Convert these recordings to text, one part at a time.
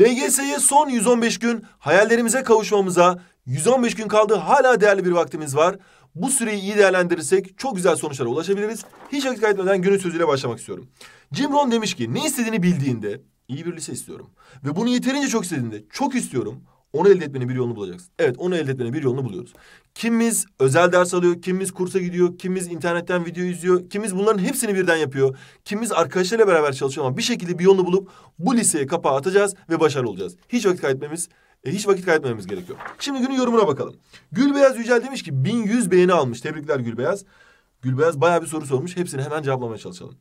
LGS'ye son 115 gün hayallerimize kavuşmamıza 115 gün kaldı hala değerli bir vaktimiz var. Bu süreyi iyi değerlendirirsek çok güzel sonuçlara ulaşabiliriz. Hiç vakit kaybetmeden günün sözüyle başlamak istiyorum. Jim Rohn demiş ki ne istediğini bildiğinde iyi bir lise istiyorum. Ve bunu yeterince çok istediğinde çok istiyorum. Onu elde etmenin bir yolunu bulacaksın. Evet onu elde etmenin bir yolunu buluyoruz. Kimimiz özel ders alıyor, kimimiz kursa gidiyor, kimimiz internetten video izliyor, kimimiz bunların hepsini birden yapıyor. Kimimiz arkadaşlarıyla beraber çalışıyor ama bir şekilde bir yolunu bulup bu liseye kapağı atacağız ve başarılı olacağız. Hiç vakit kaybetmemiz e, hiç vakit kaybetmememiz gerekiyor. Şimdi günün yorumuna bakalım. Gülbeyaz Yücel demiş ki 1100 beğeni almış. Tebrikler Gülbeyaz. Gülbeyaz bayağı bir soru sormuş. Hepsini hemen cevaplamaya çalışalım.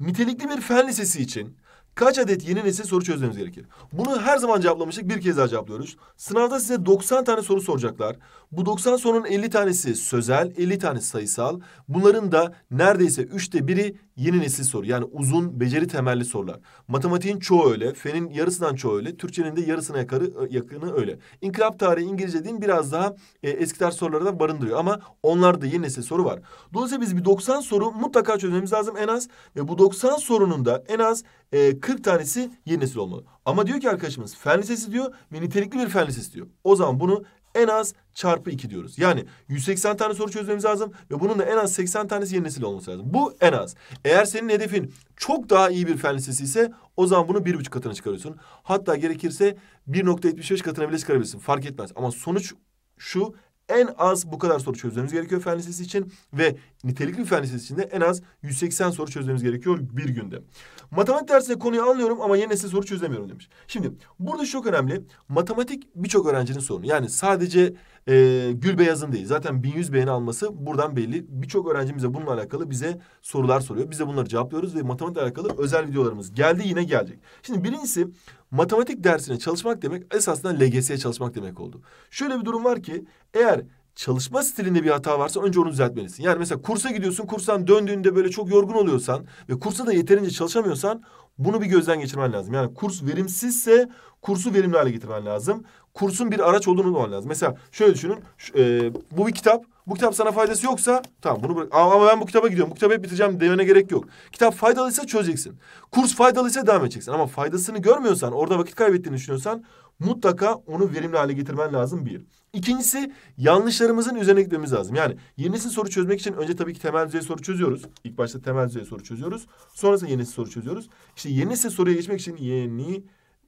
Nitelikli bir fen lisesi için Kaç adet yeni nesil soru çözmemiz gerekir? Bunu her zaman cevaplamıştık. Bir kez daha cevaplıyoruz. Sınavda size 90 tane soru soracaklar. Bu 90 sorunun 50 tanesi sözel, 50 tanesi sayısal. Bunların da neredeyse üçte biri yeni nesil soru. Yani uzun, beceri temelli sorular. Matematiğin çoğu öyle, fenin yarısından çoğu öyle, Türkçenin de yarısına yakarı, e, yakını öyle. İnkılap tarihi İngilizce din biraz daha e, eski tarz soruları da barındırıyor ama onlarda yeni nesil soru var. Dolayısıyla biz bir 90 soru mutlaka çözmemiz lazım en az ve bu 90 sorunun da en az e, 40 tanesi yeni nesil olmalı. Ama diyor ki arkadaşımız fen lisesi diyor ve nitelikli bir fen lisesi diyor. O zaman bunu en az çarpı 2 diyoruz. Yani 180 tane soru çözmemiz lazım ve bunun da en az 80 tanesi yeni nesil olması lazım. Bu en az. Eğer senin hedefin çok daha iyi bir fen lisesi ise o zaman bunu bir buçuk katına çıkarıyorsun. Hatta gerekirse 1.75 katına bile çıkarabilirsin. Fark etmez. Ama sonuç şu en az bu kadar soru çözmemiz gerekiyor fen lisesi için ve nitelikli mühendislik içinde en az 180 soru çözmemiz gerekiyor bir günde. Matematik dersinde konuyu anlıyorum ama yine size soru çözemiyorum demiş. Şimdi burada çok önemli. Matematik birçok öğrencinin sorunu. Yani sadece e, Gülbeyaz'ın değil. Zaten 1100 beğeni alması buradan belli. Birçok öğrencimiz de bununla alakalı bize sorular soruyor. Biz de bunları cevaplıyoruz ve matematikle alakalı özel videolarımız geldi yine gelecek. Şimdi birincisi matematik dersine çalışmak demek esasında LGS'ye çalışmak demek oldu. Şöyle bir durum var ki eğer çalışma stilinde bir hata varsa önce onu düzeltmelisin. Yani mesela kursa gidiyorsun, kursan döndüğünde böyle çok yorgun oluyorsan ve kursa da yeterince çalışamıyorsan bunu bir gözden geçirmen lazım. Yani kurs verimsizse kursu verimli hale getirmen lazım. Kursun bir araç olduğunu bulman lazım. Mesela şöyle düşünün, e, bu bir kitap bu kitap sana faydası yoksa tamam bunu bırak. Ama ben bu kitaba gidiyorum. Bu kitabı hep bitireceğim demene gerek yok. Kitap faydalıysa çözeceksin. Kurs faydalıysa devam edeceksin. Ama faydasını görmüyorsan, orada vakit kaybettiğini düşünüyorsan mutlaka onu verimli hale getirmen lazım bir. İkincisi yanlışlarımızın üzerine gitmemiz lazım. Yani yeni nesil soru çözmek için önce tabii ki temel düzey soru çözüyoruz. İlk başta temel düzey soru çözüyoruz. Sonrasında yeni nesil soru çözüyoruz. İşte yeni nesil soruya geçmek için yeni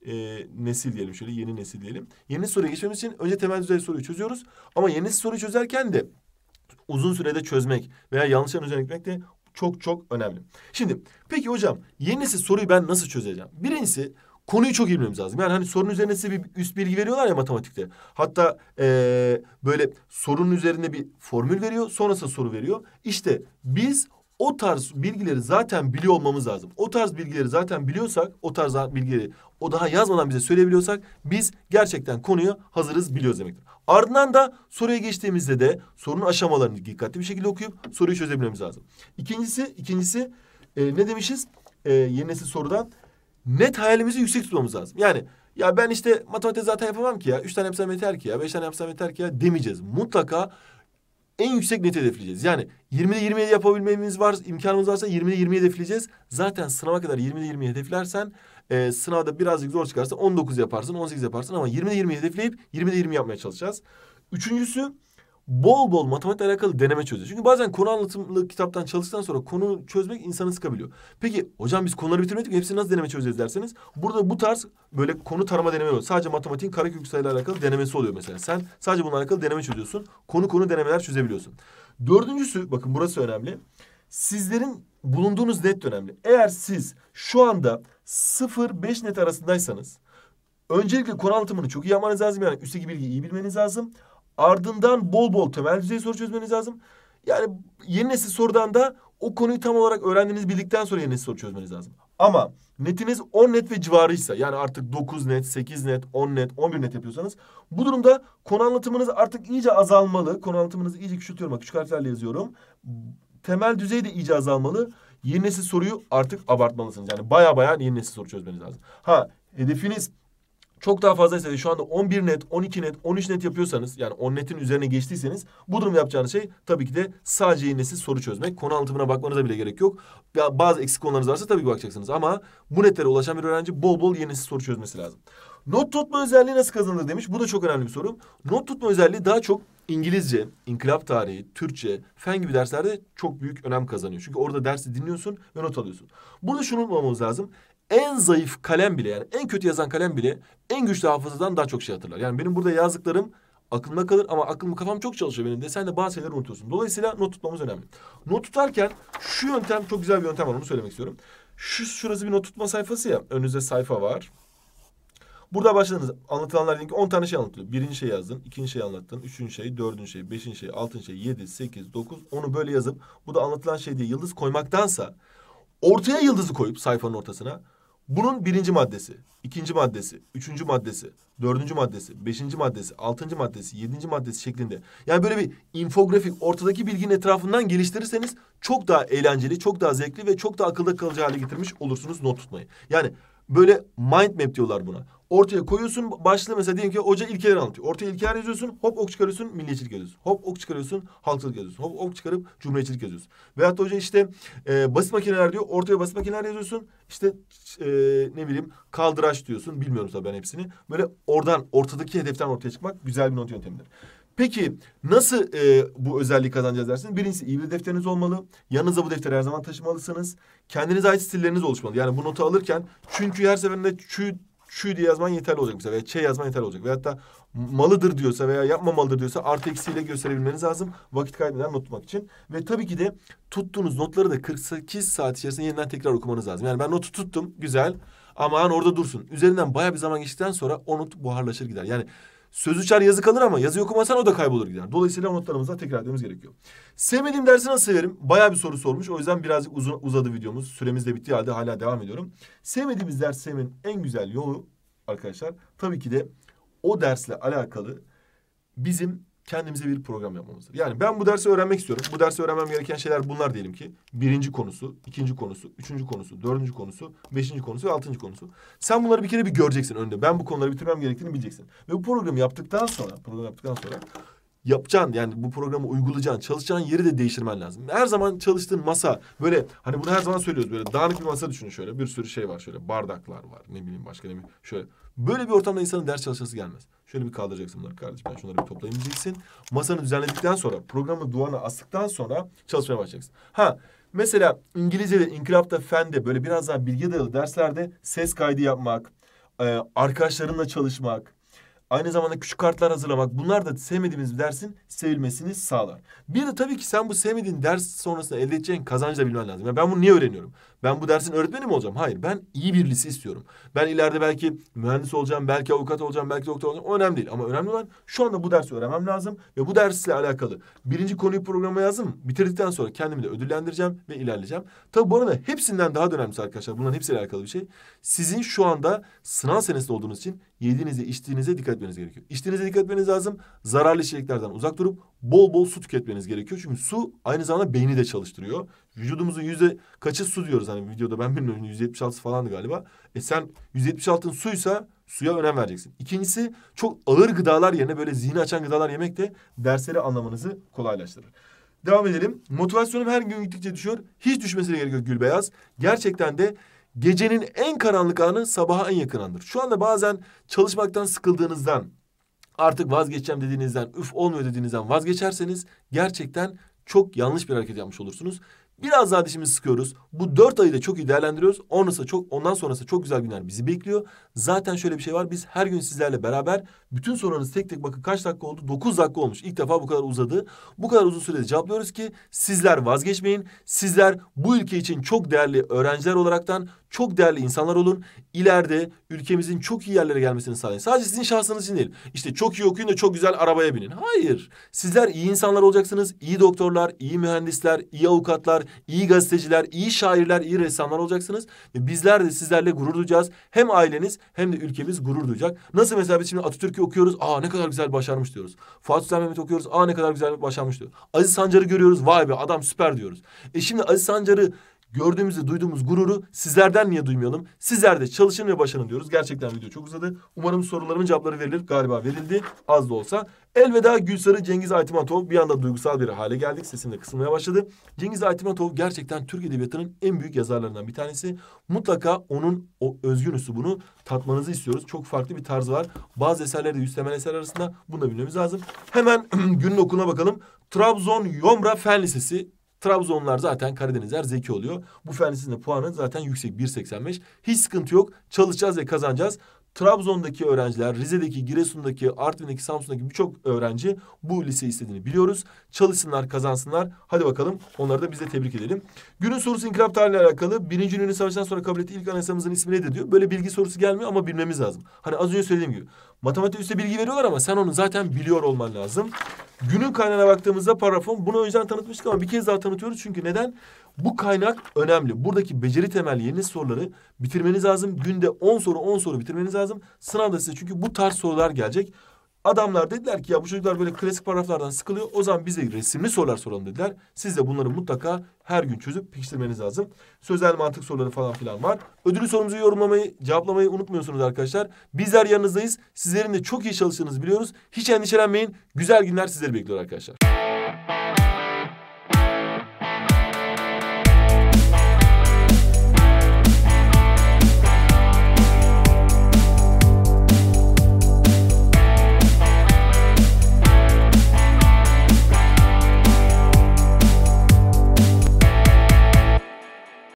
e, nesil diyelim şöyle yeni nesil diyelim. Yeni soruya geçmemiz için önce temel düzey soruyu çözüyoruz. Ama yeni soruyu çözerken de uzun sürede çözmek veya yanlışlarını özellikmek de çok çok önemli. Şimdi peki hocam yenisi soruyu ben nasıl çözeceğim? Birincisi konuyu çok iyi bilmemiz lazım. Yani hani sorunun üzerine size bir üst bilgi veriyorlar ya matematikte. Hatta ee, böyle sorunun üzerinde bir formül veriyor. Sonrasında soru veriyor. İşte biz o tarz bilgileri zaten biliyor olmamız lazım. O tarz bilgileri zaten biliyorsak, o tarz bilgileri o daha yazmadan bize söyleyebiliyorsak biz gerçekten konuyu hazırız biliyoruz demektir. Ardından da soruya geçtiğimizde de sorunun aşamalarını dikkatli bir şekilde okuyup soruyu çözebilmemiz lazım. İkincisi, ikincisi e, ne demişiz? E, yeni nesil sorudan net hayalimizi yüksek tutmamız lazım. Yani ya ben işte matematik zaten yapamam ki ya. Üç tane yapsam yeter ki ya. Beş tane yapsam yeter ki ya demeyeceğiz. Mutlaka en yüksek net hedefleyeceğiz. Yani 20'de 27 yapabilmemiz var, imkanımız varsa 20'de 20'yi hedefleyeceğiz. Zaten sınava kadar 20'de 20'yi hedeflersen e, sınavda birazcık zor çıkarsa 19 yaparsın, 18 yaparsın ama 20'de 20'yi hedefleyip 20'de 20 yapmaya çalışacağız. Üçüncüsü bol bol matematikle alakalı deneme çözüyor. Çünkü bazen konu anlatımlı kitaptan çalıştıktan sonra konu çözmek insanı sıkabiliyor. Peki hocam biz konuları bitirmedik mi? Hepsini nasıl deneme çözeceğiz derseniz. Burada bu tarz böyle konu tarama deneme oluyor. Sadece matematiğin karekök sayıyla alakalı denemesi oluyor mesela. Sen sadece bununla alakalı deneme çözüyorsun. Konu konu denemeler çözebiliyorsun. Dördüncüsü bakın burası önemli. Sizlerin bulunduğunuz net önemli. Eğer siz şu anda 0-5 net arasındaysanız öncelikle konu anlatımını çok iyi yapmanız lazım. Yani üstteki bilgiyi iyi bilmeniz lazım. Ardından bol bol temel düzey soru çözmeniz lazım. Yani yeni nesil sorudan da o konuyu tam olarak öğrendiğiniz bildikten sonra yeni nesil soru çözmeniz lazım. Ama netiniz 10 net ve civarıysa yani artık 9 net, 8 net, 10 net, 11 net yapıyorsanız bu durumda konu anlatımınız artık iyice azalmalı. Konu anlatımınızı iyice küçültüyorum. küçük harflerle yazıyorum. Temel düzey de iyice azalmalı. Yeni nesil soruyu artık abartmalısınız. Yani baya baya yeni nesil soru çözmeniz lazım. Ha hedefiniz çok daha fazla fazlaysa şu anda 11 net, 12 net, 13 net yapıyorsanız yani 10 netin üzerine geçtiyseniz bu durum yapacağınız şey tabii ki de sadece iğnesiz soru çözmek. Konu anlatımına bakmanıza bile gerek yok. bazı eksik konularınız varsa tabii ki bakacaksınız ama bu netlere ulaşan bir öğrenci bol bol iğnesiz soru çözmesi lazım. Not tutma özelliği nasıl kazanılır demiş. Bu da çok önemli bir soru. Not tutma özelliği daha çok İngilizce, inkılap tarihi, Türkçe, fen gibi derslerde çok büyük önem kazanıyor. Çünkü orada dersi dinliyorsun ve not alıyorsun. Burada şunu unutmamamız lazım en zayıf kalem bile yani en kötü yazan kalem bile en güçlü hafızadan daha çok şey hatırlar. Yani benim burada yazdıklarım aklımda kalır ama aklım kafam çok çalışıyor benim de. Sen de bazı şeyleri unutuyorsun. Dolayısıyla not tutmamız önemli. Not tutarken şu yöntem çok güzel bir yöntem var onu söylemek istiyorum. Şu şurası bir not tutma sayfası ya. Önünüzde sayfa var. Burada başladınız. Anlatılanlar diyelim ki 10 tane şey anlatılıyor. Birinci şey yazdın, ikinci şey anlattın, üçüncü şey, dördüncü şey, beşinci şey, altıncı şey, yedi, sekiz, dokuz. Onu böyle yazıp bu da anlatılan şey diye yıldız koymaktansa ortaya yıldızı koyup sayfanın ortasına bunun birinci maddesi, ikinci maddesi, üçüncü maddesi, dördüncü maddesi, beşinci maddesi, altıncı maddesi, yedinci maddesi şeklinde. Yani böyle bir infografik ortadaki bilginin etrafından geliştirirseniz çok daha eğlenceli, çok daha zevkli ve çok daha akılda kalıcı hale getirmiş olursunuz not tutmayı. Yani böyle mind map diyorlar buna ortaya koyuyorsun. Başlığı mesela diyelim ki hoca ilkeleri anlatıyor. Ortaya ilkeler yazıyorsun. Hop ok çıkarıyorsun. Milliyetçilik yazıyorsun. Hop ok çıkarıyorsun. Halkçılık yazıyorsun. Hop ok çıkarıp cumhuriyetçilik yazıyorsun. Veyahut da hoca işte e, basit makineler diyor. Ortaya basit makineler yazıyorsun. İşte e, ne bileyim kaldıraç diyorsun. Bilmiyorum tabii ben hepsini. Böyle oradan ortadaki hedeften ortaya çıkmak güzel bir not yöntemidir. Peki nasıl e, bu özelliği kazanacağız dersiniz? Birincisi iyi bir defteriniz olmalı. Yanınıza bu defteri her zaman taşımalısınız. Kendinize ait stilleriniz oluşmalı. Yani bu notu alırken çünkü her seferinde çü şu diye yazman yeterli olacak mesela veya ç şey yazman yeterli olacak. Ve hatta malıdır diyorsa veya yapmamalıdır diyorsa artı eksiyle gösterebilmeniz lazım. Vakit kaybeden not tutmak için. Ve tabii ki de tuttuğunuz notları da 48 saat içerisinde yeniden tekrar okumanız lazım. Yani ben notu tuttum güzel. Aman orada dursun. Üzerinden baya bir zaman geçtikten sonra o not buharlaşır gider. Yani Söz uçar yazı kalır ama yazı okumasan o da kaybolur gider. Dolayısıyla notlarımızdan tekrar etmemiz gerekiyor. Sevmediğim dersi nasıl severim? Bayağı bir soru sormuş. O yüzden birazcık uzun, uzadı videomuz. Süremiz de bittiği halde hala devam ediyorum. Sevmediğimiz dersi sevmenin en güzel yolu arkadaşlar tabii ki de o dersle alakalı bizim kendimize bir program yapmamızdır. Yani ben bu dersi öğrenmek istiyorum. Bu dersi öğrenmem gereken şeyler bunlar diyelim ki. Birinci konusu, ikinci konusu, üçüncü konusu, dördüncü konusu, beşinci konusu ve altıncı konusu. Sen bunları bir kere bir göreceksin önde. Ben bu konuları bitirmem gerektiğini bileceksin. Ve bu programı yaptıktan sonra, program yaptıktan sonra yapacağın yani bu programı uygulayacağın, çalışacağın yeri de değiştirmen lazım. Her zaman çalıştığın masa böyle hani bunu her zaman söylüyoruz böyle dağınık bir masa düşünün şöyle bir sürü şey var şöyle bardaklar var ne bileyim başka ne bileyim şöyle Böyle bir ortamda insanın ders çalışması gelmez. Şöyle bir kaldıracaksın bunları kardeşim. Ben şunları bir toplayayım diyeceksin. Masanı düzenledikten sonra, programı duvana astıktan sonra çalışmaya başlayacaksın. Ha mesela İngilizce'de, inkılapta, fende böyle biraz daha bilgi dayalı derslerde ses kaydı yapmak, e, arkadaşlarınla çalışmak, aynı zamanda küçük kartlar hazırlamak bunlar da sevmediğimiz bir dersin sevilmesini sağlar. Bir de tabii ki sen bu sevmediğin ders sonrasında elde edeceğin kazancı da bilmen lazım. Yani ben bunu niye öğreniyorum? Ben bu dersin öğretmeni mi olacağım? Hayır. Ben iyi bir lise istiyorum. Ben ileride belki mühendis olacağım, belki avukat olacağım, belki doktor olacağım. O önemli değil. Ama önemli olan şu anda bu dersi öğrenmem lazım ve bu dersle alakalı birinci konuyu programa yazdım. Bitirdikten sonra kendimi de ödüllendireceğim ve ilerleyeceğim. Tabi bu arada hepsinden daha da önemlisi arkadaşlar. Bunların hepsiyle alakalı bir şey. Sizin şu anda sınav senesinde olduğunuz için yediğinize, içtiğinize dikkat etmeniz gerekiyor. İçtiğinize dikkat etmeniz lazım. Zararlı içeceklerden uzak durup bol bol su tüketmeniz gerekiyor. Çünkü su aynı zamanda beyni de çalıştırıyor. Vücudumuzun yüzde kaçı su diyoruz hani videoda ben bilmiyorum 176 hani falandı galiba. E sen 176'ın suysa suya önem vereceksin. İkincisi çok ağır gıdalar yerine böyle zihni açan gıdalar yemek de dersleri anlamanızı kolaylaştırır. Devam edelim. Motivasyonum her gün gittikçe düşüyor. Hiç düşmesine gerek yok Gülbeyaz. Gerçekten de gecenin en karanlık anı sabaha en yakınandır. Şu anda bazen çalışmaktan sıkıldığınızdan, artık vazgeçeceğim dediğinizden, üf olmuyor dediğinizden vazgeçerseniz gerçekten çok yanlış bir hareket yapmış olursunuz. Biraz daha dişimizi sıkıyoruz. Bu dört ayı da çok iyi değerlendiriyoruz. Onrası çok, ondan sonrası çok güzel günler bizi bekliyor. Zaten şöyle bir şey var. Biz her gün sizlerle beraber bütün sorularınız tek tek bakın kaç dakika oldu? Dokuz dakika olmuş. İlk defa bu kadar uzadı. Bu kadar uzun sürede cevaplıyoruz ki sizler vazgeçmeyin. Sizler bu ülke için çok değerli öğrenciler olaraktan çok değerli insanlar olun. İleride ülkemizin çok iyi yerlere gelmesini sağlayın. Sadece sizin şahsınız için değil. İşte çok iyi okuyun da çok güzel arabaya binin. Hayır. Sizler iyi insanlar olacaksınız. İyi doktorlar, iyi mühendisler, iyi avukatlar, iyi gazeteciler, iyi şairler, iyi ressamlar olacaksınız. Ve bizler de sizlerle gurur duyacağız. Hem aileniz hem de ülkemiz gurur duyacak. Nasıl mesela biz şimdi Atatürk'ü okuyoruz. Aa ne kadar güzel başarmış diyoruz. Fatih Sultan Mehmet okuyoruz. Aa ne kadar güzel başarmış diyoruz. Aziz Sancar'ı görüyoruz. Vay be adam süper diyoruz. E şimdi Aziz Sancar'ı gördüğümüzde duyduğumuz gururu sizlerden niye duymayalım? Sizler de çalışın ve başarın diyoruz. Gerçekten video çok uzadı. Umarım sorularımın cevapları verilir. Galiba verildi. Az da olsa. Elveda Gülsarı Cengiz Aytimatov bir anda duygusal bir hale geldik. Sesim de kısılmaya başladı. Cengiz Aytimatov gerçekten Türk Edebiyatı'nın en büyük yazarlarından bir tanesi. Mutlaka onun o özgün bunu tatmanızı istiyoruz. Çok farklı bir tarz var. Bazı eserlerde de yüz temel eser arasında bunu da bilmemiz lazım. Hemen günün okuluna bakalım. Trabzon Yomra Fen Lisesi Trabzonlar zaten Karadenizler zeki oluyor. Bu fenlisinin puanı zaten yüksek 1.85. Hiç sıkıntı yok. Çalışacağız ve kazanacağız. Trabzon'daki öğrenciler, Rize'deki, Giresun'daki, Artvin'deki, Samsun'daki birçok öğrenci bu lise istediğini biliyoruz. Çalışsınlar, kazansınlar. Hadi bakalım onları da biz de tebrik edelim. Günün sorusu inkılap tarihiyle alakalı. Birinci Dünya Savaşı'ndan sonra kabul ettiği ilk anayasamızın ismi nedir diyor. Böyle bilgi sorusu gelmiyor ama bilmemiz lazım. Hani az önce söylediğim gibi. Matematik üstte bilgi veriyorlar ama sen onu zaten biliyor olman lazım. Günün kaynağına baktığımızda parafon bunu önceden tanıtmıştık ama bir kez daha tanıtıyoruz. Çünkü neden? Bu kaynak önemli. Buradaki beceri temelli yeni soruları bitirmeniz lazım. Günde 10 soru 10 soru bitirmeniz lazım. Sınavda size çünkü bu tarz sorular gelecek. Adamlar dediler ki ya bu çocuklar böyle klasik paragraflardan sıkılıyor. O zaman bize resimli sorular soralım dediler. Siz de bunları mutlaka her gün çözüp pekiştirmeniz lazım. Sözel mantık soruları falan filan var. Ödülü sorumuzu yorumlamayı, cevaplamayı unutmuyorsunuz arkadaşlar. Bizler yanınızdayız. Sizlerin de çok iyi çalıştığınızı biliyoruz. Hiç endişelenmeyin. Güzel günler sizleri bekliyor arkadaşlar.